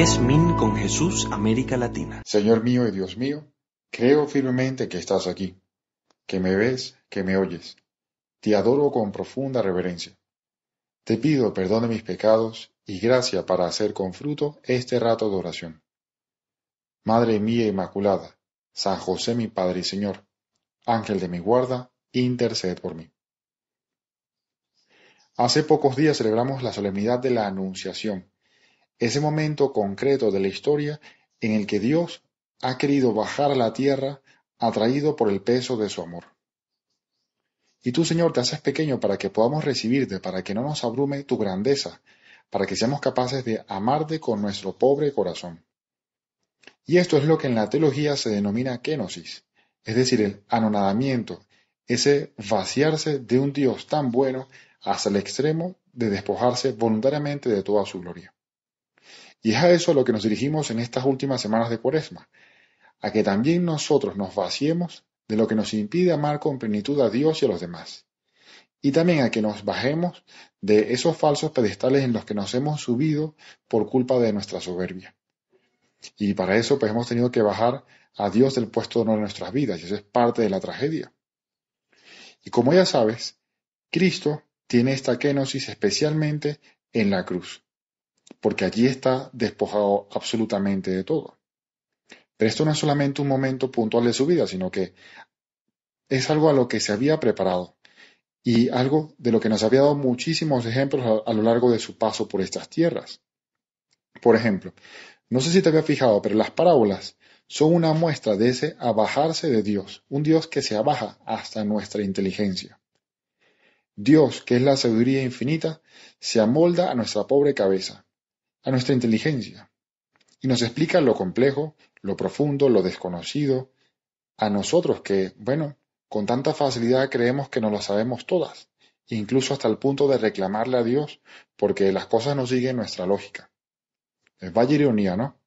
es Min con Jesús, América Latina. Señor mío y Dios mío, creo firmemente que estás aquí, que me ves, que me oyes. Te adoro con profunda reverencia. Te pido perdón de mis pecados y gracia para hacer con fruto este rato de oración. Madre mía Inmaculada, San José mi Padre y Señor, Ángel de mi guarda, intercede por mí. Hace pocos días celebramos la solemnidad de la Anunciación, ese momento concreto de la historia en el que Dios ha querido bajar a la tierra atraído por el peso de su amor. Y tú, Señor, te haces pequeño para que podamos recibirte, para que no nos abrume tu grandeza, para que seamos capaces de amarte con nuestro pobre corazón. Y esto es lo que en la teología se denomina kenosis, es decir, el anonadamiento, ese vaciarse de un Dios tan bueno hasta el extremo de despojarse voluntariamente de toda su gloria. Y es a eso a lo que nos dirigimos en estas últimas semanas de Cuaresma, a que también nosotros nos vaciemos de lo que nos impide amar con plenitud a Dios y a los demás. Y también a que nos bajemos de esos falsos pedestales en los que nos hemos subido por culpa de nuestra soberbia. Y para eso pues hemos tenido que bajar a Dios del puesto de honor de nuestras vidas, y eso es parte de la tragedia. Y como ya sabes, Cristo tiene esta kenosis especialmente en la cruz porque allí está despojado absolutamente de todo. Pero esto no es solamente un momento puntual de su vida, sino que es algo a lo que se había preparado y algo de lo que nos había dado muchísimos ejemplos a, lo largo de su paso por estas tierras. Por ejemplo, no sé si te había fijado, pero las parábolas son una muestra de ese abajarse de Dios, un Dios que se abaja hasta nuestra inteligencia. Dios, que es la sabiduría infinita, se amolda a nuestra pobre cabeza, a nuestra inteligencia y nos explica lo complejo, lo profundo, lo desconocido, a nosotros que, bueno, con tanta facilidad creemos que no lo sabemos todas, incluso hasta el punto de reclamarle a Dios porque las cosas no siguen nuestra lógica. Es vaya ironía, ¿no?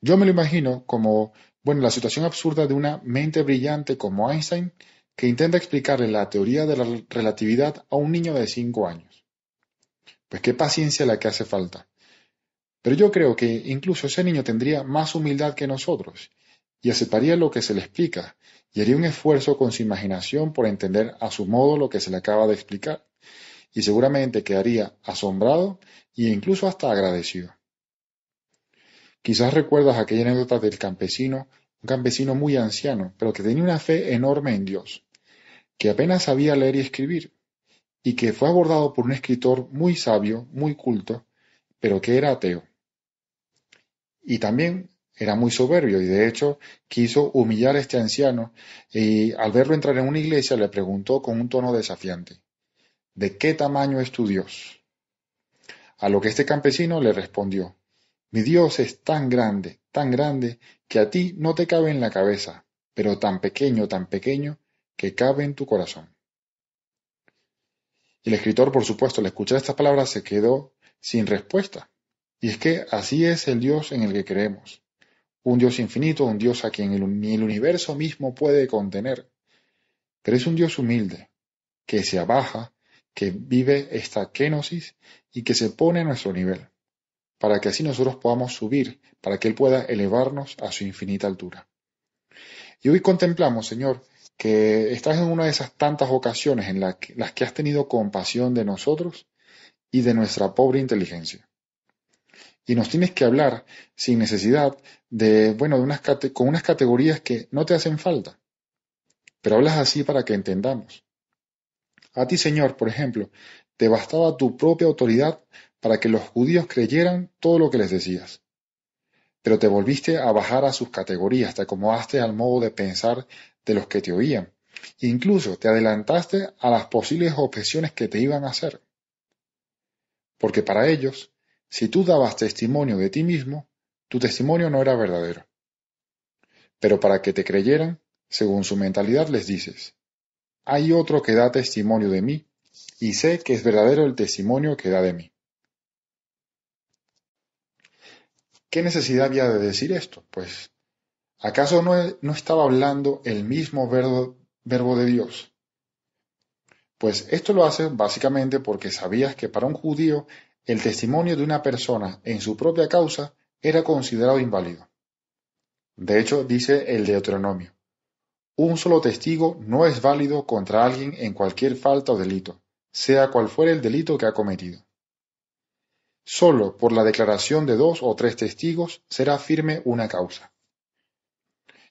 Yo me lo imagino como, bueno, la situación absurda de una mente brillante como Einstein que intenta explicarle la teoría de la relatividad a un niño de 5 años. Pues qué paciencia la que hace falta pero yo creo que incluso ese niño tendría más humildad que nosotros y aceptaría lo que se le explica y haría un esfuerzo con su imaginación por entender a su modo lo que se le acaba de explicar y seguramente quedaría asombrado e incluso hasta agradecido. Quizás recuerdas aquella anécdota del campesino, un campesino muy anciano, pero que tenía una fe enorme en Dios, que apenas sabía leer y escribir, y que fue abordado por un escritor muy sabio, muy culto, pero que era ateo. Y también era muy soberbio y de hecho quiso humillar a este anciano y al verlo entrar en una iglesia le preguntó con un tono desafiante, ¿de qué tamaño es tu Dios? A lo que este campesino le respondió, mi Dios es tan grande, tan grande, que a ti no te cabe en la cabeza, pero tan pequeño, tan pequeño, que cabe en tu corazón. el escritor, por supuesto, al escuchar estas palabras se quedó sin respuesta. Y es que así es el Dios en el que creemos. Un Dios infinito, un Dios a quien el, ni el universo mismo puede contener. Pero es un Dios humilde, que se abaja, que vive esta kenosis y que se pone a nuestro nivel, para que así nosotros podamos subir, para que Él pueda elevarnos a su infinita altura. Y hoy contemplamos, Señor, que estás en una de esas tantas ocasiones en las que has tenido compasión de nosotros y de nuestra pobre inteligencia y nos tienes que hablar sin necesidad de, bueno, de unas con unas categorías que no te hacen falta. Pero hablas así para que entendamos. A ti, Señor, por ejemplo, te bastaba tu propia autoridad para que los judíos creyeran todo lo que les decías. Pero te volviste a bajar a sus categorías, te acomodaste al modo de pensar de los que te oían. E incluso te adelantaste a las posibles objeciones que te iban a hacer. Porque para ellos, si tú dabas testimonio de ti mismo, tu testimonio no era verdadero. Pero para que te creyeran, según su mentalidad les dices, hay otro que da testimonio de mí, y sé que es verdadero el testimonio que da de mí. ¿Qué necesidad había de decir esto? Pues, ¿acaso no, estaba hablando el mismo verbo, verbo de Dios? Pues esto lo hace básicamente porque sabías que para un judío el testimonio de una persona en su propia causa era considerado inválido. De hecho, dice el Deuteronomio, un solo testigo no es válido contra alguien en cualquier falta o delito, sea cual fuere el delito que ha cometido. Solo por la declaración de dos o tres testigos será firme una causa.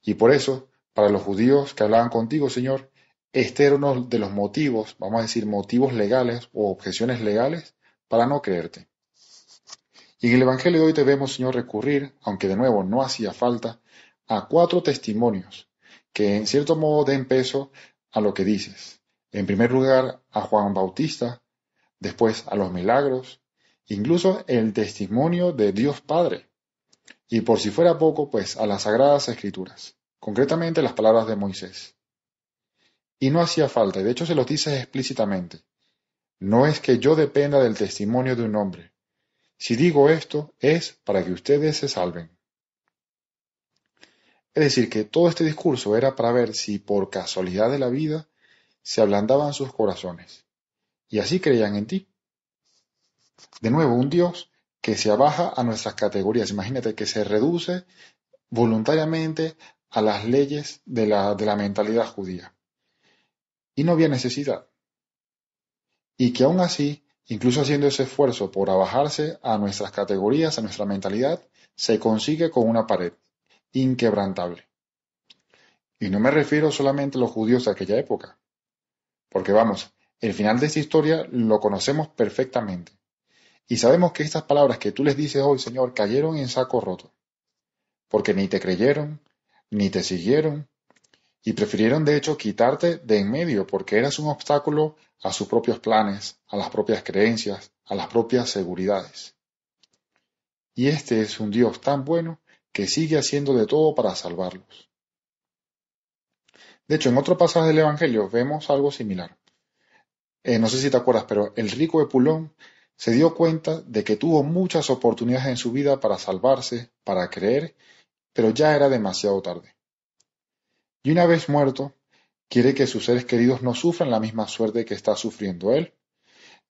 Y por eso, para los judíos que hablaban contigo, Señor, este era uno de los motivos, vamos a decir motivos legales o objeciones legales, para no creerte. Y en el Evangelio de hoy te vemos, Señor, recurrir, aunque de nuevo no hacía falta, a cuatro testimonios que en cierto modo den peso a lo que dices. En primer lugar, a Juan Bautista, después a los milagros, incluso el testimonio de Dios Padre. Y por si fuera poco, pues a las sagradas escrituras, concretamente las palabras de Moisés. Y no hacía falta, y de hecho se los dices explícitamente, no es que yo dependa del testimonio de un hombre. Si digo esto, es para que ustedes se salven. Es decir, que todo este discurso era para ver si por casualidad de la vida se ablandaban sus corazones. Y así creían en ti. De nuevo, un Dios que se abaja a nuestras categorías. Imagínate que se reduce voluntariamente a las leyes de la, de la mentalidad judía. Y no había necesidad y que aún así, incluso haciendo ese esfuerzo por abajarse a nuestras categorías, a nuestra mentalidad, se consigue con una pared inquebrantable. Y no me refiero solamente a los judíos de aquella época, porque vamos, el final de esta historia lo conocemos perfectamente. Y sabemos que estas palabras que tú les dices hoy, Señor, cayeron en saco roto, porque ni te creyeron, ni te siguieron, y prefirieron de hecho quitarte de en medio porque eras un obstáculo a sus propios planes, a las propias creencias, a las propias seguridades. Y este es un Dios tan bueno que sigue haciendo de todo para salvarlos. De hecho, en otro pasaje del Evangelio vemos algo similar. Eh, no sé si te acuerdas, pero el rico Epulón se dio cuenta de que tuvo muchas oportunidades en su vida para salvarse, para creer, pero ya era demasiado tarde. Y una vez muerto, quiere que sus seres queridos no sufran la misma suerte que está sufriendo él.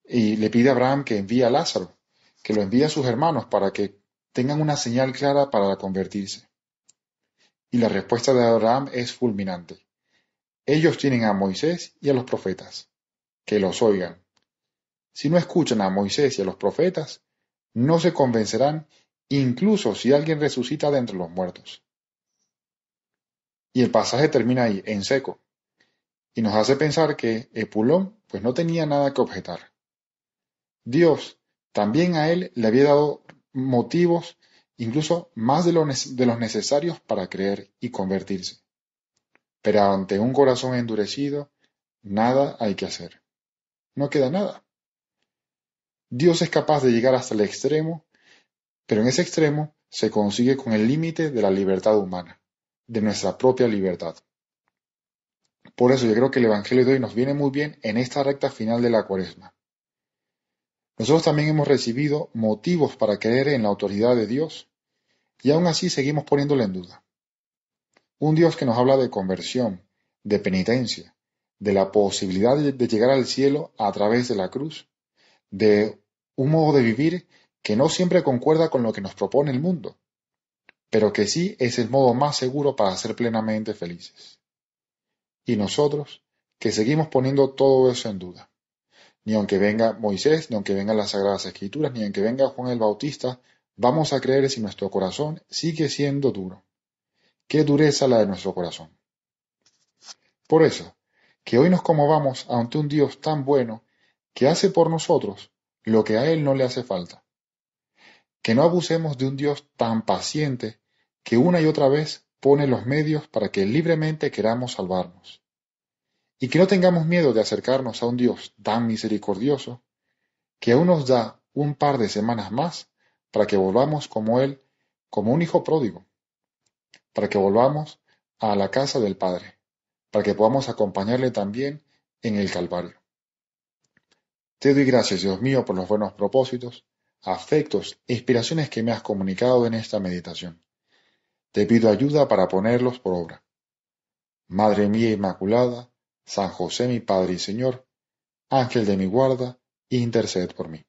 Y le pide a Abraham que envíe a Lázaro, que lo envíe a sus hermanos para que tengan una señal clara para convertirse. Y la respuesta de Abraham es fulminante. Ellos tienen a Moisés y a los profetas. Que los oigan. Si no escuchan a Moisés y a los profetas, no se convencerán incluso si alguien resucita de entre los muertos. Y el pasaje termina ahí, en seco, y nos hace pensar que Epulón pues no tenía nada que objetar. Dios también a él le había dado motivos incluso más de, de los necesarios para creer y convertirse. Pero ante un corazón endurecido, nada hay que hacer. No queda nada. Dios es capaz de llegar hasta el extremo, pero en ese extremo se consigue con el límite de la libertad humana de nuestra propia libertad. Por eso yo creo que el Evangelio de hoy nos viene muy bien en esta recta final de la cuaresma. Nosotros también hemos recibido motivos para creer en la autoridad de Dios y aún así seguimos poniéndole en duda. Un Dios que nos habla de conversión, de penitencia, de la posibilidad de llegar al cielo a través de la cruz, de un modo de vivir que no siempre concuerda con lo que nos propone el mundo, pero que sí es el modo más seguro para ser plenamente felices. Y nosotros, que seguimos poniendo todo eso en duda. Ni aunque venga Moisés, ni aunque vengan las Sagradas Escrituras, ni aunque venga Juan el Bautista, vamos a creer si nuestro corazón sigue siendo duro. Qué dureza la de nuestro corazón. Por eso, que hoy nos conmovamos ante un Dios tan bueno que hace por nosotros lo que a Él no le hace falta. Que no abusemos de un Dios tan paciente que una y otra vez pone los medios para que libremente queramos salvarnos. Y que no tengamos miedo de acercarnos a un Dios tan misericordioso, que aún nos da un par de semanas más para que volvamos como Él, como un hijo pródigo, para que volvamos a la casa del Padre, para que podamos acompañarle también en el Calvario. Te doy gracias, Dios mío, por los buenos propósitos, afectos e inspiraciones que me has comunicado en esta meditación te pido ayuda para ponerlos por obra. Madre mía Inmaculada, San José mi Padre y Señor, Ángel de mi guarda, interced por mí.